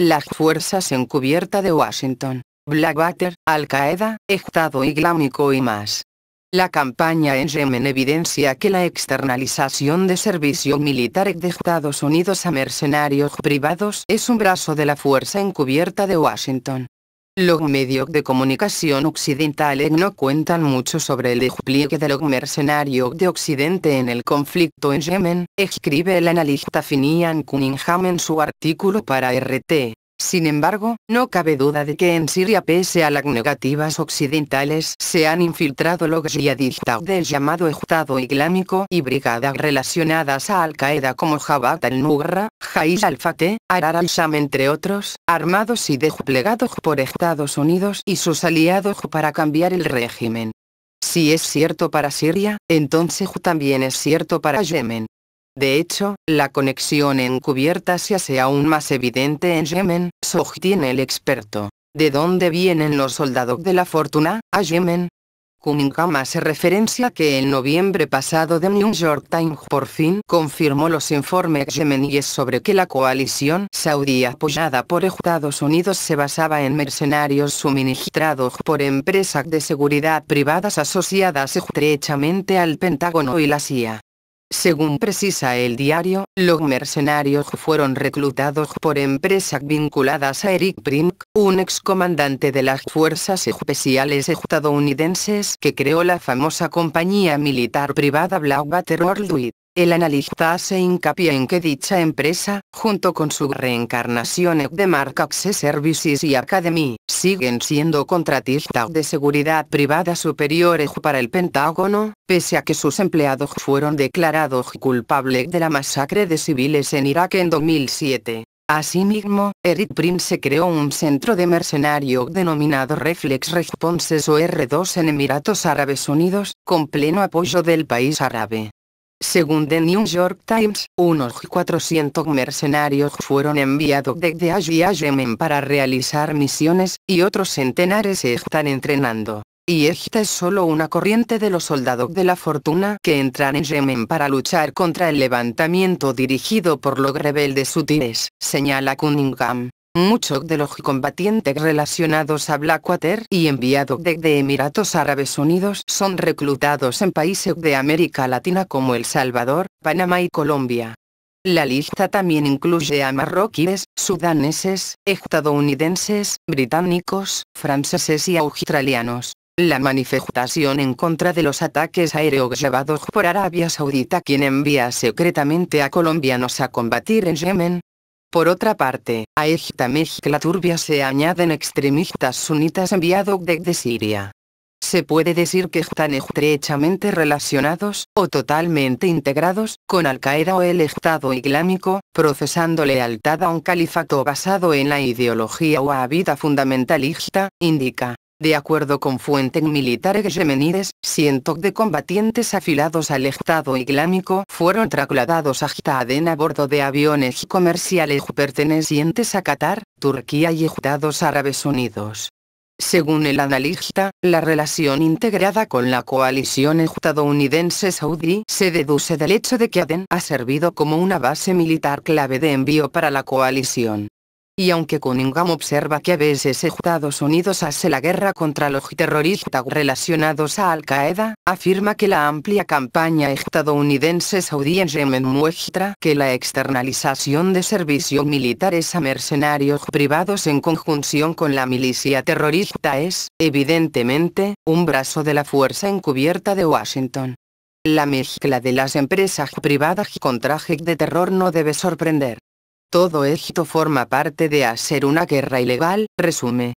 Las fuerzas encubierta de Washington, Blackwater, Al-Qaeda, Estado Islámico y más. La campaña en Yemen evidencia que la externalización de servicio militar de Estados Unidos a mercenarios privados es un brazo de la fuerza encubierta de Washington. Los medios de comunicación occidentales no cuentan mucho sobre el despliegue de los mercenarios de Occidente en el conflicto en Yemen, escribe el analista Finian Cunningham en su artículo para RT. Sin embargo, no cabe duda de que en Siria pese a las negativas occidentales se han infiltrado los yihadistas del llamado Estado Islámico y brigadas relacionadas a Al-Qaeda como Jabhat al-Nusra, Jais al-Fateh, Arar al-Sham entre otros, armados y desplegados por Estados Unidos y sus aliados para cambiar el régimen. Si es cierto para Siria, entonces también es cierto para Yemen. De hecho, la conexión encubierta se hace aún más evidente en Yemen, sostiene el experto. ¿De dónde vienen los soldados de la fortuna, a Yemen? Cunningham hace referencia que en noviembre pasado The New York Times por fin confirmó los informes yemeníes sobre que la coalición saudí apoyada por Estados Unidos se basaba en mercenarios suministrados por empresas de seguridad privadas asociadas estrechamente al Pentágono y la CIA. Según precisa el diario, los mercenarios fueron reclutados por empresas vinculadas a Eric Brink, un excomandante de las fuerzas especiales estadounidenses que creó la famosa compañía militar privada Blackwater Worldwide. El analista hace hincapié en que dicha empresa, junto con su reencarnación de Marcaxe Services y Academy, siguen siendo contratistas de seguridad privada superiores para el Pentágono, pese a que sus empleados fueron declarados culpables de la masacre de civiles en Irak en 2007. Asimismo, Eric Prince creó un centro de mercenario denominado Reflex Responses o R2 en Emiratos Árabes Unidos, con pleno apoyo del país árabe. Según The New York Times, unos 400 mercenarios fueron enviados desde allí a Yemen para realizar misiones, y otros centenares se están entrenando. Y esta es solo una corriente de los soldados de la fortuna que entran en Yemen para luchar contra el levantamiento dirigido por los rebeldes sutiles, señala Cunningham. Muchos de los combatientes relacionados a Blackwater y enviados de Emiratos Árabes Unidos son reclutados en países de América Latina como El Salvador, Panamá y Colombia. La lista también incluye a marroquíes, sudaneses, estadounidenses, británicos, franceses y australianos. La manifestación en contra de los ataques aéreos llevados por Arabia Saudita quien envía secretamente a colombianos a combatir en Yemen, por otra parte, a esta mezcla turbia se añaden extremistas sunitas enviados de Siria. Se puede decir que están estrechamente relacionados, o totalmente integrados, con Al-Qaeda o el Estado Islámico, procesando lealtad a un califato basado en la ideología o a vida fundamentalista, indica de acuerdo con fuentes militares yemenides, cientos de combatientes afilados al Estado Islámico fueron trasladados a Aden a bordo de aviones comerciales pertenecientes a Qatar, Turquía y Estados Árabes Unidos. Según el analista, la relación integrada con la coalición estadounidense saudí se deduce del hecho de que Aden ha servido como una base militar clave de envío para la coalición y aunque Cunningham observa que a veces Estados Unidos hace la guerra contra los terroristas relacionados a Al-Qaeda, afirma que la amplia campaña estadounidense saudí en Yemen muestra que la externalización de servicios militares a mercenarios privados en conjunción con la milicia terrorista es, evidentemente, un brazo de la fuerza encubierta de Washington. La mezcla de las empresas privadas con trajes de terror no debe sorprender. Todo esto forma parte de hacer una guerra ilegal, resume.